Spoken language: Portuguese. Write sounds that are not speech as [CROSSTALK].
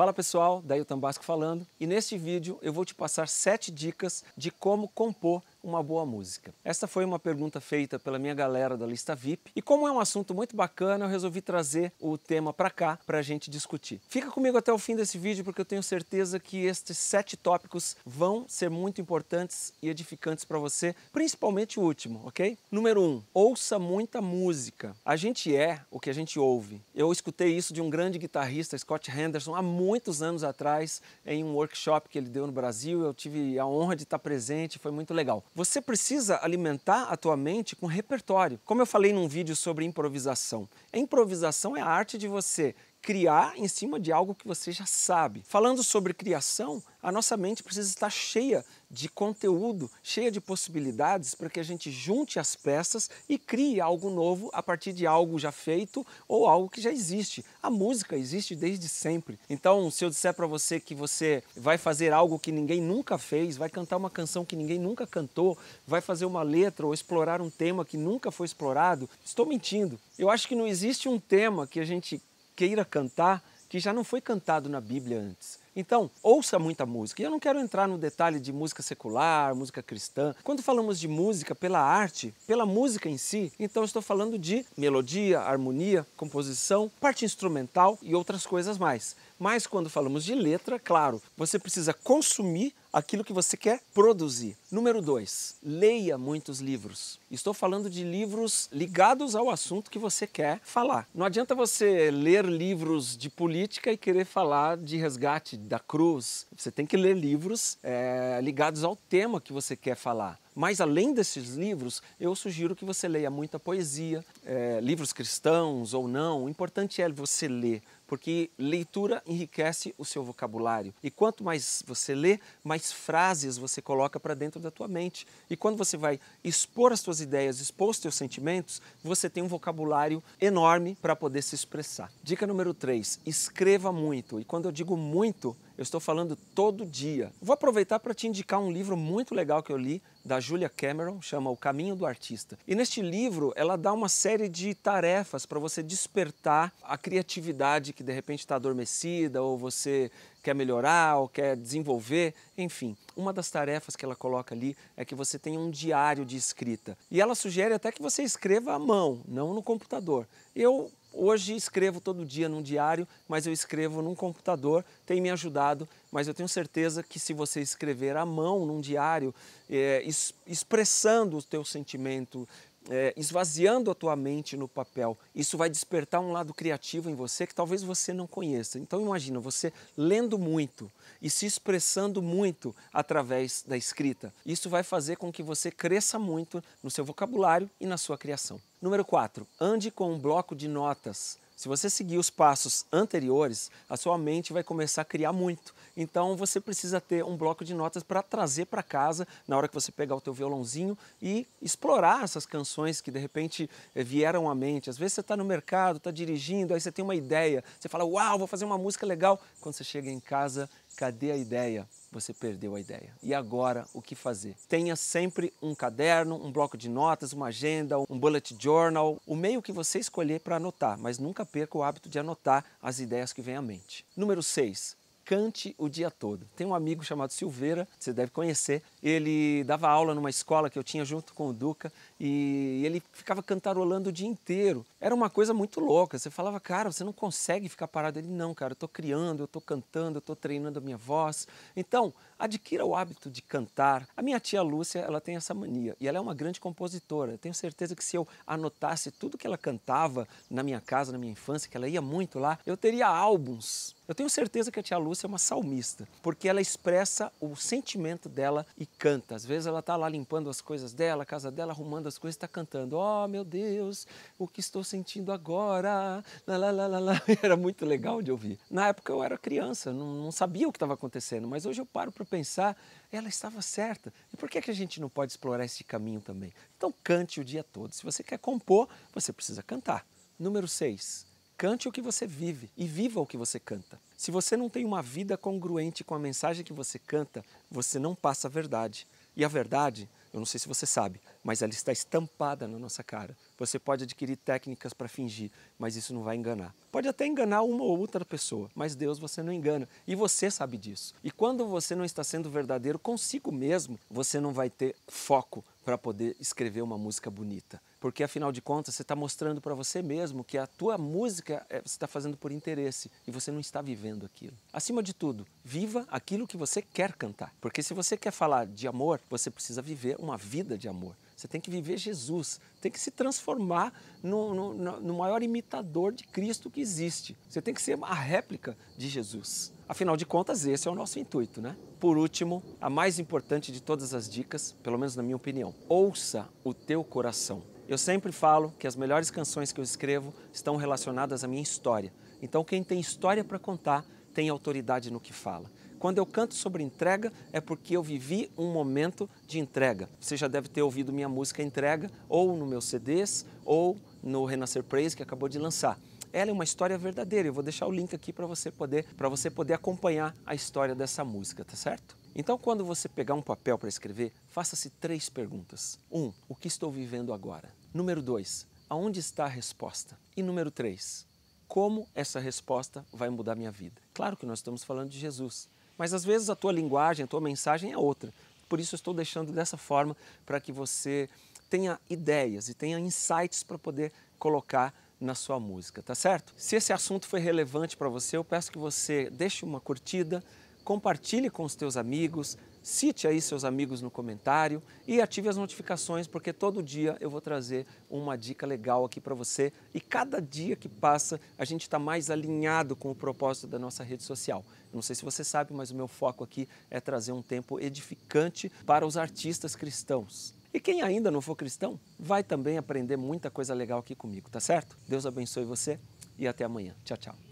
Fala pessoal, Dailton Basco falando e neste vídeo eu vou te passar 7 dicas de como compor uma boa música? Esta foi uma pergunta feita pela minha galera da lista VIP e como é um assunto muito bacana, eu resolvi trazer o tema para cá para a gente discutir. Fica comigo até o fim desse vídeo porque eu tenho certeza que estes sete tópicos vão ser muito importantes e edificantes para você, principalmente o último, ok? Número um, ouça muita música. A gente é o que a gente ouve. Eu escutei isso de um grande guitarrista, Scott Henderson, há muitos anos atrás em um workshop que ele deu no Brasil. Eu tive a honra de estar presente, foi muito legal. Você precisa alimentar a tua mente com repertório. Como eu falei num vídeo sobre improvisação, a improvisação é a arte de você criar em cima de algo que você já sabe. Falando sobre criação, a nossa mente precisa estar cheia de conteúdo, cheia de possibilidades para que a gente junte as peças e crie algo novo a partir de algo já feito ou algo que já existe. A música existe desde sempre. Então, se eu disser para você que você vai fazer algo que ninguém nunca fez, vai cantar uma canção que ninguém nunca cantou, vai fazer uma letra ou explorar um tema que nunca foi explorado, estou mentindo. Eu acho que não existe um tema que a gente queira cantar que já não foi cantado na Bíblia antes. Então, ouça muita música. E eu não quero entrar no detalhe de música secular, música cristã. Quando falamos de música pela arte, pela música em si, então estou falando de melodia, harmonia, composição, parte instrumental e outras coisas mais. Mas quando falamos de letra, claro, você precisa consumir aquilo que você quer produzir. Número dois, leia muitos livros. Estou falando de livros ligados ao assunto que você quer falar. Não adianta você ler livros de política e querer falar de resgate da cruz. Você tem que ler livros é, ligados ao tema que você quer falar. Mas além desses livros, eu sugiro que você leia muita poesia, é, livros cristãos ou não. O importante é você ler, porque leitura enriquece o seu vocabulário. E quanto mais você lê, mais frases você coloca para dentro da tua mente. E quando você vai expor as suas ideias, expor os seus sentimentos, você tem um vocabulário enorme para poder se expressar. Dica número 3, escreva muito. E quando eu digo muito, eu estou falando todo dia. Vou aproveitar para te indicar um livro muito legal que eu li da Julia Cameron, chama O Caminho do Artista. E neste livro, ela dá uma série de tarefas para você despertar a criatividade que de repente está adormecida, ou você quer melhorar, ou quer desenvolver, enfim. Uma das tarefas que ela coloca ali é que você tenha um diário de escrita. E ela sugere até que você escreva à mão, não no computador. Eu Hoje escrevo todo dia num diário, mas eu escrevo num computador, tem me ajudado, mas eu tenho certeza que se você escrever à mão num diário, é, expressando o teu sentimento, é, esvaziando a tua mente no papel. Isso vai despertar um lado criativo em você que talvez você não conheça. Então imagina você lendo muito e se expressando muito através da escrita. Isso vai fazer com que você cresça muito no seu vocabulário e na sua criação. Número 4, ande com um bloco de notas se você seguir os passos anteriores, a sua mente vai começar a criar muito. Então você precisa ter um bloco de notas para trazer para casa na hora que você pegar o teu violãozinho e explorar essas canções que de repente eh, vieram à mente. Às vezes você está no mercado, está dirigindo, aí você tem uma ideia, você fala, uau, vou fazer uma música legal. Quando você chega em casa, Cadê a ideia? Você perdeu a ideia. E agora, o que fazer? Tenha sempre um caderno, um bloco de notas, uma agenda, um bullet journal, o meio que você escolher para anotar, mas nunca perca o hábito de anotar as ideias que vêm à mente. Número 6. Cante o dia todo. Tem um amigo chamado Silveira, você deve conhecer, ele dava aula numa escola que eu tinha junto com o Duca e ele ficava cantarolando o dia inteiro. Era uma coisa muito louca. Você falava, cara, você não consegue ficar parado. Ele, não, cara, eu estou criando, eu estou cantando, eu estou treinando a minha voz. Então, adquira o hábito de cantar. A minha tia Lúcia, ela tem essa mania e ela é uma grande compositora. Eu tenho certeza que se eu anotasse tudo que ela cantava na minha casa, na minha infância, que ela ia muito lá, eu teria álbuns. Eu tenho certeza que a tia Lúcia é uma salmista, porque ela expressa o sentimento dela e canta. Às vezes ela está lá limpando as coisas dela, a casa dela, arrumando as coisas, está cantando. Oh, meu Deus, o que estou sentindo agora? Lá, lá, lá, lá, [LAUGHS] Era muito legal de ouvir. Na época eu era criança, não, sabia o que estava acontecendo, mas hoje eu paro para pensar, ela estava certa. E por que, é que a gente não pode explorar esse caminho também? Então cante o dia todo. Se você quer compor, você precisa cantar. Número 6. Cante o que você vive e viva o que você canta. Se você não tem uma vida congruente com a mensagem que você canta, você não passa a verdade. E a verdade, eu não sei se você sabe, mas ela está estampada na nossa cara. Você pode adquirir técnicas para fingir, mas isso não vai enganar. Pode até enganar uma ou outra pessoa, mas Deus você não engana. E você sabe disso. E quando você não está sendo verdadeiro consigo mesmo, você não vai ter foco para poder escrever uma música bonita porque afinal de contas você está mostrando para você mesmo que a tua música eh, você está fazendo por interesse e você não está vivendo aquilo. Acima de tudo, viva aquilo que você quer cantar, porque se você quer falar de amor, você precisa viver uma vida de amor. Você tem que viver Jesus, tem que se transformar no, no, no maior imitador de Cristo que existe. Você tem que ser a réplica de Jesus. Afinal de contas, esse é o nosso intuito, né? Por último, a mais importante de todas as dicas, pelo menos na minha opinião, ouça o teu coração. Eu sempre falo que as melhores canções que eu escrevo estão relacionadas à minha história. Então, quem tem história para contar tem autoridade no que fala. Quando eu canto sobre entrega, é porque eu vivi um momento de entrega. Você já deve ter ouvido minha música Entrega, ou no meu CDs, ou no Renascer Praise, que acabou de lançar. Ela é uma história verdadeira. Eu vou deixar o link aqui para você poder, para você poder acompanhar a história dessa música, tá certo? Então, quando você pegar um papel para escrever, faça-se três perguntas. Um, o que estou vivendo agora? Número dois, Aonde está a resposta? E número três, Como essa resposta vai mudar minha vida? Claro que nós estamos falando de Jesus, mas às vezes a tua linguagem, a tua mensagem é outra. Por isso eu estou deixando dessa forma para que você tenha ideias e tenha insights para poder colocar na sua música, tá certo? Se esse assunto foi relevante para você, eu peço que você deixe uma curtida, compartilhe com os teus amigos, cite aí seus amigos no comentário e ative as notificações, porque todo dia eu vou trazer uma dica legal aqui para você e cada dia que passa a gente está mais alinhado com o propósito da nossa rede social. Não sei se você sabe, mas o meu foco aqui é trazer um tempo edificante para os artistas cristãos. E quem ainda não for cristão, vai também aprender muita coisa legal aqui comigo, tá certo? Deus abençoe você e até amanhã. Tchau, tchau.